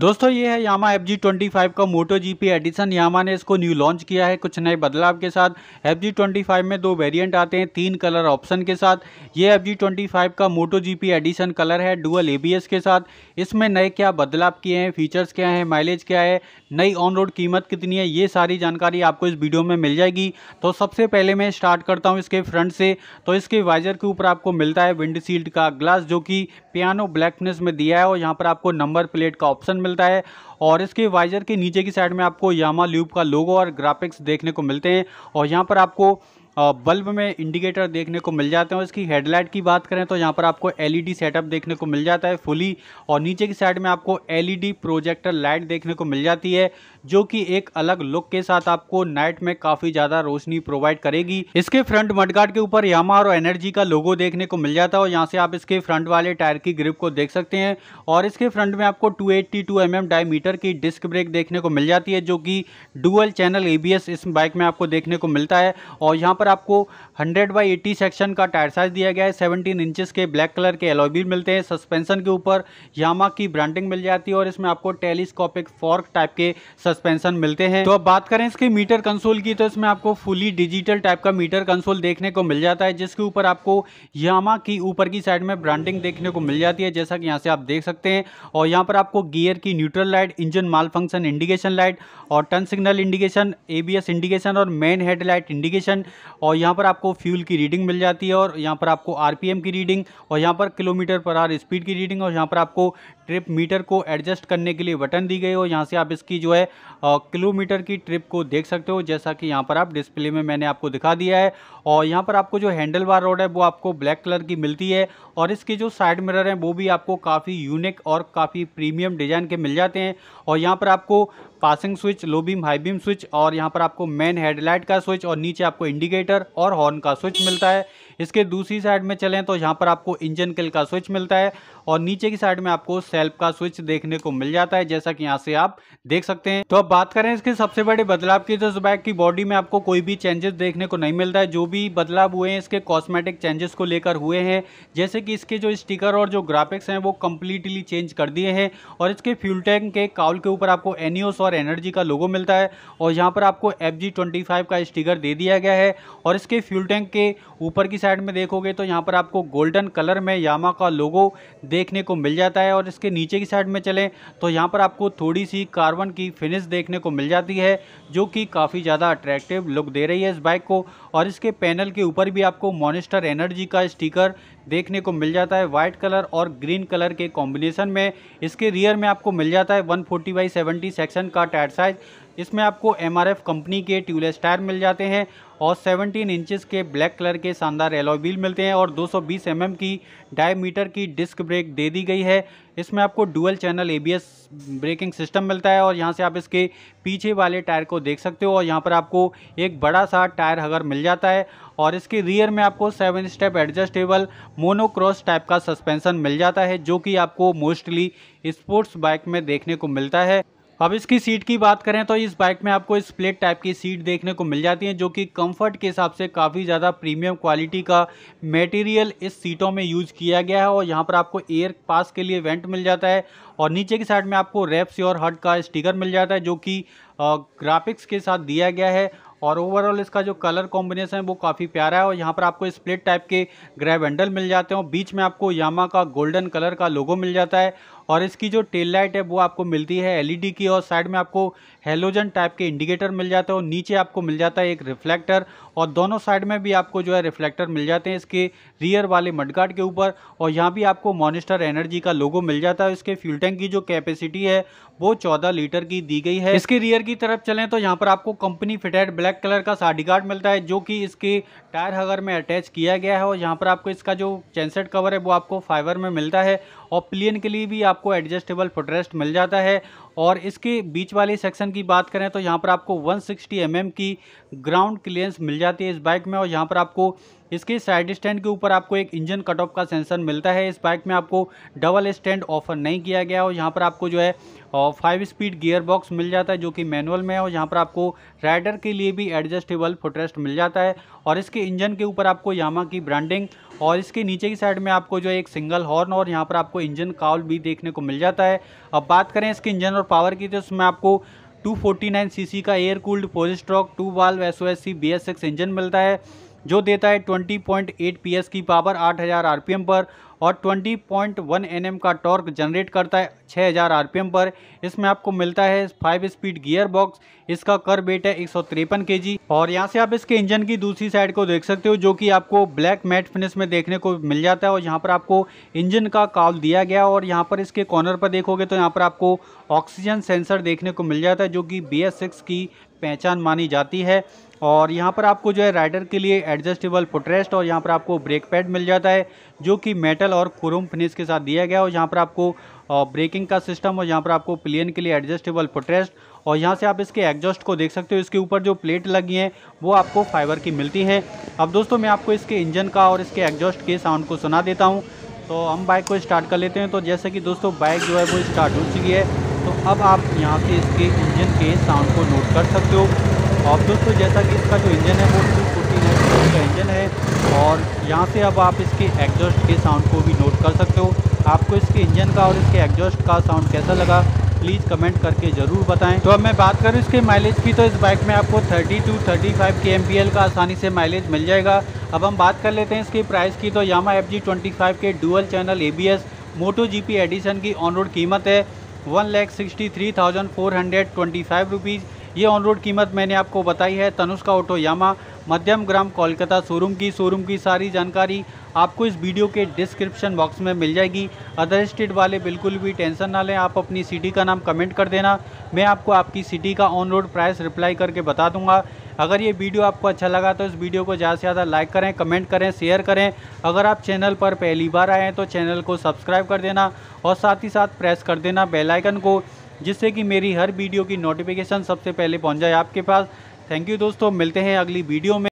दोस्तों ये है Yamaha F Z twenty five का मोटो जी पी एडिसन यामा ने इसको न्यू लॉन्च किया है कुछ नए बदलाव के साथ एफ जी ट्वेंटी फाइव में दो वेरिएंट आते हैं तीन कलर ऑप्शन के साथ ये एफ जी ट्वेंटी फाइव का Moto G P edition colour है डुअल ए बी एस के साथ इसमें नए क्या बदलाव किए हैं फीचर्स क्या हैं माइलेज क्या है नई ऑन रोड कीमत कितनी है ये सारी जानकारी आपको इस वीडियो में मिल जाएगी तो सबसे पहले मैं स्टार्ट करता हूँ इसके फ्रंट से तो इसके वाइजर के ऊपर आपको मिलता है विंडशील्ड का ग्लास जो कि पियानो ब्लैकनेस में दिया है और यहाँ पर आपको नंबर प्लेट का ऑप्शन मिलता है और इसके वाइजर के नीचे की साइड में आपको यामा ल्यूब का लोगो और ग्राफिक्स देखने को मिलते हैं और यहाँ पर आपको बल्ब में इंडिकेटर देखने को मिल जाते हैं और इसकी हेडलाइट की बात करें तो यहाँ पर आपको एलईडी सेटअप देखने को मिल जाता है फुली और नीचे की साइड में आपको एलईडी प्रोजेक्टर लाइट देखने को मिल जाती है जो कि एक अलग लुक के साथ आपको नाइट में काफी ज्यादा रोशनी प्रोवाइड करेगी इसके फ्रंट मडगार्ड के ऊपर यामा और एनर्जी का लोगो देखने को मिल जाता है और यहाँ से आप इसके फ्रंट वाले टायर की ग्रिप को देख सकते हैं और इसके फ्रंट में आपको टू एट्टी mm डायमीटर की डिस्क ब्रेक देखने को मिल जाती है जो कि डुअल चैनल ए इस बाइक में आपको देखने को मिलता है और यहाँ पर आपको हंड्रेड बाई एट्टी सेक्शन का टायर साइज दिया गया है सेवनटीन इंचज के ब्लैक कलर के एलोबी मिलते हैं सस्पेंशन के ऊपर यामा की ब्रांडिंग मिल जाती है और इसमें आपको टेलीस्कोपिक फॉर्क टाइप के सस्पेंशन मिलते हैं तो अब बात करें इसके मीटर कंसोल की तो इसमें आपको फुली डिजिटल टाइप का मीटर कंसोल देखने को मिल जाता है जिसके ऊपर आपको यामा की ऊपर की साइड में ब्रांडिंग देखने को मिल जाती है जैसा कि यहाँ से आप देख सकते हैं और यहाँ पर आपको गियर की neutral light engine malfunction indication light और turn signal indication ABS indication और मेन हेडलाइट इंडिकेशन और यहाँ पर आपको फ्यूल की रीडिंग मिल जाती है और यहाँ पर आपको आरपीएम की रीडिंग और यहाँ पर किलोमीटर पर आर स्पीड की रीडिंग और यहाँ पर आपको ट्रिप मीटर को एडजस्ट करने के लिए बटन दी गई और यहाँ से आप इसकी जो है किलोमीटर की ट्रिप को देख सकते हो जैसा कि यहाँ पर आप डिस्प्ले में मैंने आपको दिखा दिया है और यहाँ पर आपको जो हैंडल बार रोड है वो आपको ब्लैक कलर की मिलती है और इसके जो साइड मिरर हैं वो भी आपको काफ़ी यूनिक और काफ़ी प्रीमियम डिज़ाइन के मिल जाते हैं और यहाँ पर आपको passing switch low beam high beam switch और यहाँ पर आपको मेन हेडलाइट का स्विच और नीचे आपको इंडिकेटर और हॉर्न का स्विच मिलता है इसके दूसरी साइड में चलें तो यहाँ पर आपको इंजन किल का स्विच मिलता है और नीचे की साइड में आपको सेल्फ का स्विच देखने को मिल जाता है जैसा कि यहाँ से आप देख सकते हैं तो अब बात करें इसके सबसे बड़े बदलाव की तो इस बाइक की बॉडी में आपको कोई भी चेंजेस देखने को नहीं मिलता है जो भी बदलाव हुए हैं इसके कॉस्मेटिक चेंजेस को लेकर हुए हैं जैसे कि इसके जो स्टिकर और जो ग्राफिक्स हैं वो कम्प्लीटली चेंज कर दिए हैं और इसके फ्यूल टैंक के काउल के ऊपर आपको एनियोस और एनर्जी का लोगो मिलता है और यहाँ पर आपको एफ का स्टिकर दे दिया गया है और इसके फ्यूल टैंक के ऊपर की साइड में देखोगे तो यहाँ पर आपको गोल्डन कलर में यामा का लोगो देखने को मिल जाता है और इसके नीचे की साइड में चलें तो यहाँ पर आपको थोड़ी सी कार्बन की फिनिश देखने को मिल जाती है जो कि काफ़ी ज़्यादा अट्रैक्टिव लुक दे रही है इस बाइक को और इसके पैनल के ऊपर भी आपको मोनिस्टर एनर्जी का स्टीकर देखने को मिल जाता है वाइट कलर और ग्रीन कलर के कॉम्बिनेशन में इसके रियर में आपको मिल जाता है 140 फोर्टी बाई सेवेंटी सेक्शन का टायर साइज इसमें आपको एम कंपनी के ट्यूबलेस टायर मिल जाते हैं और 17 इंचेस के ब्लैक कलर के शानदार एलॉय व्हील मिलते हैं और 220 mm की डायमीटर की डिस्क ब्रेक दे दी गई है इसमें आपको dual channel ABS braking system मिलता है और यहाँ से आप इसके पीछे वाले टायर को देख सकते हो और यहाँ पर आपको एक बड़ा सा टायर हगर मिल जाता है और इसके रियर में आपको seven step adjustable monocross type का सस्पेंसन मिल जाता है जो कि आपको मोस्टली स्पोर्ट्स बाइक में देखने को मिलता है अब इसकी सीट की बात करें तो इस बाइक में आपको स्प्लिट टाइप की सीट देखने को मिल जाती है जो कि कंफर्ट के हिसाब से काफ़ी ज़्यादा प्रीमियम क्वालिटी का मटेरियल इस सीटों में यूज़ किया गया है और यहाँ पर आपको एयर पास के लिए वेंट मिल जाता है और नीचे की साइड में आपको रेप्स और हट का स्टिकर मिल जाता है जो कि ग्राफिक्स के साथ दिया गया है और ओवरऑल इसका जो कलर कॉम्बिनेशन है वो काफ़ी प्यारा है और यहाँ पर आपको स्प्लिट टाइप के ग्रैब हैंडल मिल जाते हैं बीच में आपको यामा का गोल्डन कलर का लोगो मिल जाता है और इसकी जो टेल लाइट है वो आपको मिलती है एलईडी e की और साइड में आपको हेलोजन टाइप के इंडिकेटर मिल जाते हैं और नीचे आपको मिल जाता है एक रिफ्लेक्टर और दोनों साइड में भी आपको जो है रिफ्लेक्टर मिल जाते हैं इसके रियर वाले मडगार्ड के ऊपर और यहाँ भी आपको मॉनिस्टर एनर्जी का लोगो मिल जाता है इसके फ्यूल टैंक की जो कैपेसिटी है वो चौदह लीटर की दी गई है इसके रियर की तरफ चलें तो यहाँ पर आपको कंपनी फिटेड ब्लैक कलर का साडी गार्ड मिलता है जो कि इसके टायर हगर में अटैच किया गया है और यहाँ पर आपको इसका जो चैनसेट कवर है वो आपको फाइबर में मिलता है और प्लेन के लिए भी आप आपको एडजस्टेबल फुटरेस्ट मिल जाता है और इसके बीच वाले सेक्शन की बात करें तो यहाँ पर आपको 160 सिक्सटी mm की ग्राउंड क्लियरेंस मिल जाती है इस बाइक में और यहाँ पर आपको इसके साइड स्टैंड के ऊपर आपको एक इंजन कट ऑफ का सेंसर मिलता है इस बाइक में आपको डबल स्टैंड ऑफर नहीं किया गया और यहाँ पर आपको जो है फाइव स्पीड गियर बॉक्स मिल जाता है जो कि मैनुअल में है और यहाँ पर आपको राइडर के लिए भी एडजस्टेबल फुटरेस्ट मिल जाता है और इसके इंजन के ऊपर आपको यामा की ब्रांडिंग और इसके नीचे की साइड में आपको जो है एक सिंगल हॉर्न और यहाँ पर आपको इंजन काउल भी देखने को मिल जाता है अब बात करें इसके इंजन और पावर की थी तो उसमें आपको 249 सीसी का air cooled four stroke two valve S O engine मिलता है जो देता है 20.8 एस की पावर 8000 आरपीएम पर और 20.1 एम का टॉर्क जनरेट करता है 6000 आरपीएम पर इसमें आपको मिलता है फाइव स्पीड गियर बॉक्स इसका कर बेट है एक सौ तिरपन और यहाँ से आप इसके इंजन की दूसरी साइड को देख सकते हो जो कि आपको ब्लैक मैट फिनिश में देखने को मिल जाता है और यहाँ पर आपको इंजन का काल दिया गया और यहाँ पर इसके कॉर्नर पर देखोगे तो यहाँ पर आपको ऑक्सीजन सेंसर देखने को मिल जाता है जो कि बी की पहचान मानी जाती है और यहाँ पर आपको जो है राइडर के लिए एडजस्टेबल फुटरेस्ट और यहाँ पर आपको ब्रेक पैड मिल जाता है जो कि मेटल और क्रोम फिनिश के साथ दिया गया है और यहाँ पर आपको ब्रेकिंग का सिस्टम और यहाँ पर आपको प्लेन के लिए एडजस्टेबल फुटरेस्ट और यहाँ से आप इसके एग्जॉस्ट को देख सकते हो इसके ऊपर जो प्लेट लगी हैं वो आपको फाइबर की मिलती है अब दोस्तों मैं आपको इसके इंजन का और इसके एग्जॉस्ट के साउंड को सुना देता हूँ तो हम बाइक को स्टार्ट कर लेते हैं तो जैसे कि दोस्तों बाइक जो है वो स्टार्ट हो चुकी है तो अब आप यहाँ से इसके इंजन के साउंड को नोट कर सकते हो और दोस्तों जैसा कि इसका जो इंजन है वो टू फोर्टी नाइन का इंजन है और यहाँ से अब आप इसके एग्जॉस्ट के साउंड को भी नोट कर सकते हो आपको इसके इंजन का और इसके एग्जॉस्ट का साउंड कैसा लगा प्लीज़ कमेंट करके ज़रूर बताएं तो अब मैं बात करूँ इसके माइलेज की तो इस बाइक में आपको 32, टू 35 फाइव के एम का आसानी से माइलेज मिल जाएगा अब हम बात कर लेते हैं इसके प्राइस की तो यामा एफ जी के dual channel A B S Moto G edition की ऑन रोड कीमत है one lakh sixty three thousand four hundred twenty five rupees ये ऑन रोड कीमत मैंने आपको बताई है Tanushka auto Yamaha Madhyamgram Kolkata showroom की शोरूम की सारी जानकारी आपको इस वीडियो के डिस्क्रिप्शन बॉक्स में मिल जाएगी अदर स्टेट वाले बिल्कुल भी टेंशन ना लें आप अपनी सिटी का नाम कमेंट कर देना मैं आपको आपकी सिटी का ऑन रोड प्राइस रिप्लाई करके बता दूंगा अगर ये वीडियो आपको अच्छा लगा तो इस वीडियो को ज़्यादा से ज़्यादा लाइक करें कमेंट करें शेयर करें अगर आप चैनल पर पहली बार आएँ तो चैनल को सब्सक्राइब कर देना और साथ ही साथ प्रेस कर देना बेलाइकन को जिससे कि मेरी हर वीडियो की नोटिफिकेशन सबसे पहले पहुँच जाए आपके पास थैंक यू दोस्तों मिलते हैं अगली वीडियो में